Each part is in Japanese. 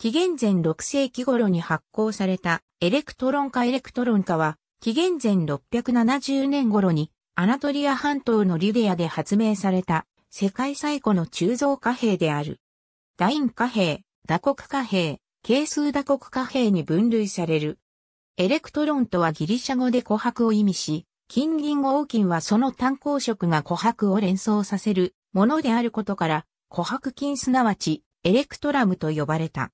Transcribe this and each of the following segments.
紀元前6世紀頃に発行されたエレクトロン化エレクトロン化は、紀元前670年頃にアナトリア半島のリディアで発明された世界最古の鋳造貨幣である。ダイン貨幣、打刻貨幣、係数打刻貨幣に分類される。エレクトロンとはギリシャ語で琥珀を意味し、金銀黄金はその炭鉱色が琥珀を連想させるものであることから、琥珀金すなわちエレクトラムと呼ばれた。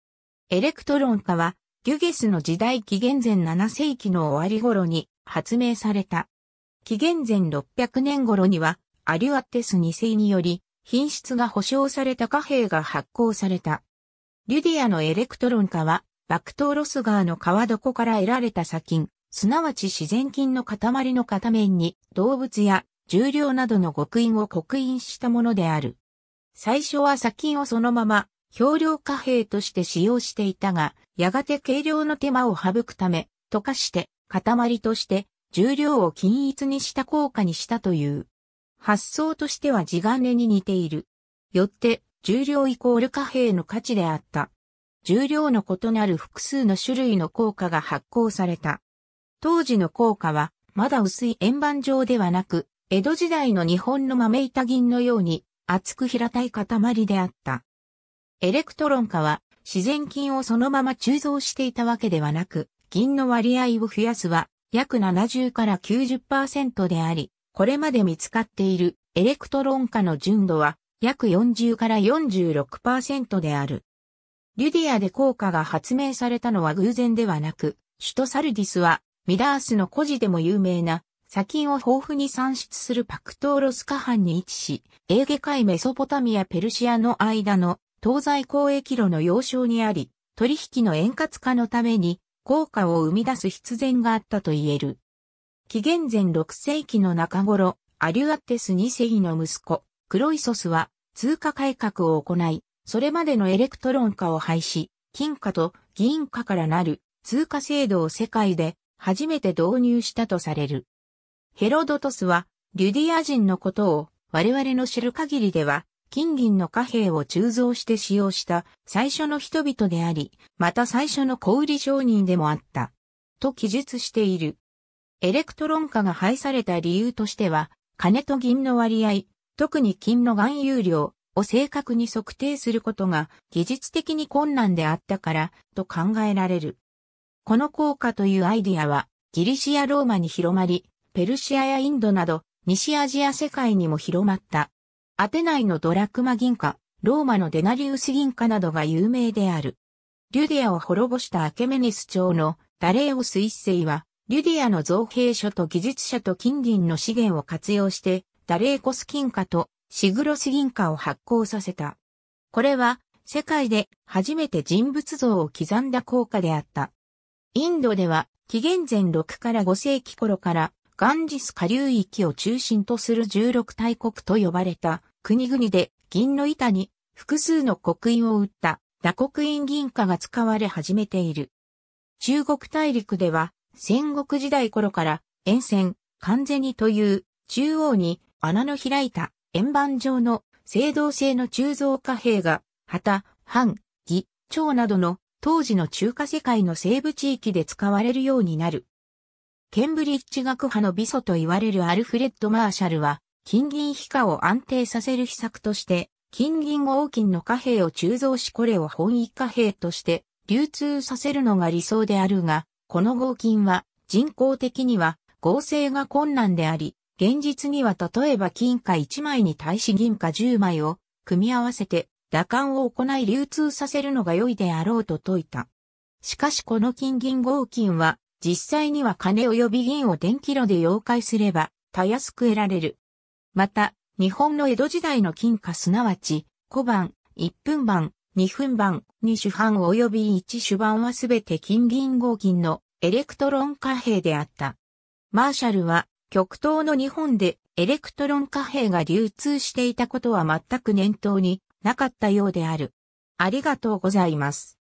エレクトロン化は、ギュゲスの時代紀元前7世紀の終わり頃に発明された。紀元前600年頃には、アリュアテス2世により、品質が保証された貨幣が発行された。リュディアのエレクトロン化は、バクトーロス川の川床から得られた砂金、すなわち自然金の塊の片面に動物や重量などの極印を刻印したものである。最初は砂金をそのまま橋量貨幣として使用していたが、やがて軽量の手間を省くため、溶かして、塊として、重量を均一にした効果にしたという。発想としては地金に似ている。よって、重量イコール貨幣の価値であった。重量の異なる複数の種類の効果が発行された。当時の効果は、まだ薄い円盤状ではなく、江戸時代の日本の豆板銀のように、厚く平たい塊であった。エレクトロン化は自然菌をそのまま鋳造していたわけではなく、銀の割合を増やすは約70から90%であり、これまで見つかっているエレクトロン化の純度は約40から46%である。リュディアで効果が発明されたのは偶然ではなく、シュトサルディスはミダースの孤児でも有名な砂金を豊富に産出するパクトーロス河畔に位置し、エーゲ海メソポタミアペルシアの間の東西交易路の要衝にあり、取引の円滑化のために、効果を生み出す必然があったと言える。紀元前6世紀の中頃、アリュアッテス2世の息子、クロイソスは通貨改革を行い、それまでのエレクトロン化を廃止、金貨と銀貨からなる通貨制度を世界で初めて導入したとされる。ヘロドトスは、リュディア人のことを我々の知る限りでは、金銀の貨幣を鋳造して使用した最初の人々であり、また最初の小売商人でもあった。と記述している。エレクトロン化が廃された理由としては、金と銀の割合、特に金の含有量を正確に測定することが技術的に困難であったからと考えられる。この効果というアイディアはギリシアローマに広まり、ペルシアやインドなど西アジア世界にも広まった。アテナイのドラクマ銀貨、ローマのデナリウス銀貨などが有名である。リュディアを滅ぼしたアケメネス朝のダレオス一世は、リュディアの造幣所と技術者と金銀の資源を活用して、ダレーコス金貨とシグロス銀貨を発行させた。これは、世界で初めて人物像を刻んだ効果であった。インドでは、紀元前6から5世紀頃から、ガンジス下流域を中心とする16大国と呼ばれた国々で銀の板に複数の刻印を打った打刻印銀貨が使われ始めている。中国大陸では戦国時代頃から沿線、完全にという中央に穴の開いた円盤状の青銅製の鋳造貨幣が、旗、藩、義、長などの当時の中華世界の西部地域で使われるようになる。ケンブリッジ学派の美祖と言われるアルフレッド・マーシャルは、金銀比価を安定させる秘策として、金銀合金の貨幣を鋳造しこれを本位貨幣として流通させるのが理想であるが、この合金は人工的には合成が困難であり、現実には例えば金貨1枚に対し銀貨10枚を組み合わせて打漢を行い流通させるのが良いであろうと説いた。しかしこの金銀合金は実際には金及び銀を電気炉で溶解すればたやすく得られるまた、日本の江戸時代の金貨すなわち、小判、一分版、二分版、二主版及び一主版はすべて金銀合金のエレクトロン貨幣であった。マーシャルは、極東の日本でエレクトロン貨幣が流通していたことは全く念頭になかったようである。ありがとうございます。